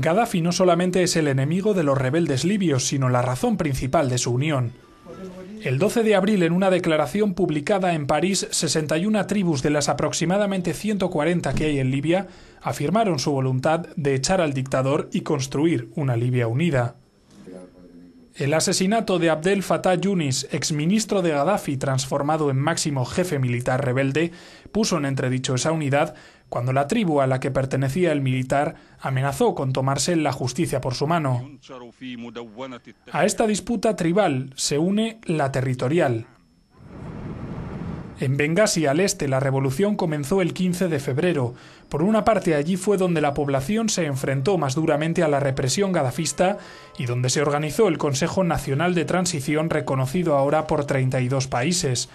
Gaddafi no solamente es el enemigo de los rebeldes libios, sino la razón principal de su unión. El 12 de abril, en una declaración publicada en París, 61 tribus de las aproximadamente 140 que hay en Libia afirmaron su voluntad de echar al dictador y construir una Libia unida. El asesinato de Abdel Fattah Yunis, exministro de Gaddafi transformado en máximo jefe militar rebelde, puso en entredicho esa unidad, cuando la tribu a la que pertenecía el militar amenazó con tomarse la justicia por su mano. A esta disputa tribal se une la territorial. En Benghazi, al este, la revolución comenzó el 15 de febrero. Por una parte, allí fue donde la población se enfrentó más duramente a la represión gadafista y donde se organizó el Consejo Nacional de Transición reconocido ahora por 32 países.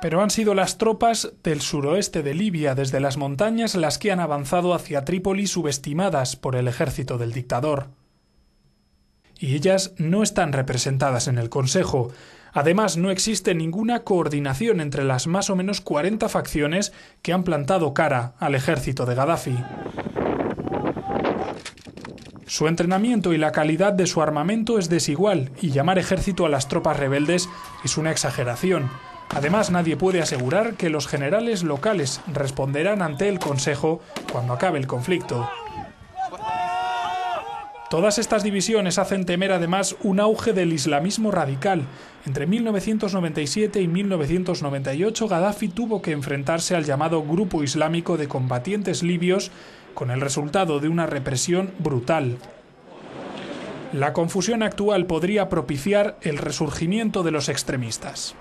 pero han sido las tropas del suroeste de Libia desde las montañas las que han avanzado hacia Trípoli subestimadas por el ejército del dictador. Y ellas no están representadas en el Consejo. Además, no existe ninguna coordinación entre las más o menos 40 facciones que han plantado cara al ejército de Gaddafi. Su entrenamiento y la calidad de su armamento es desigual, y llamar ejército a las tropas rebeldes es una exageración. Además, nadie puede asegurar que los generales locales responderán ante el Consejo cuando acabe el conflicto. Todas estas divisiones hacen temer además un auge del islamismo radical. Entre 1997 y 1998 Gaddafi tuvo que enfrentarse al llamado Grupo Islámico de Combatientes Libios con el resultado de una represión brutal. La confusión actual podría propiciar el resurgimiento de los extremistas.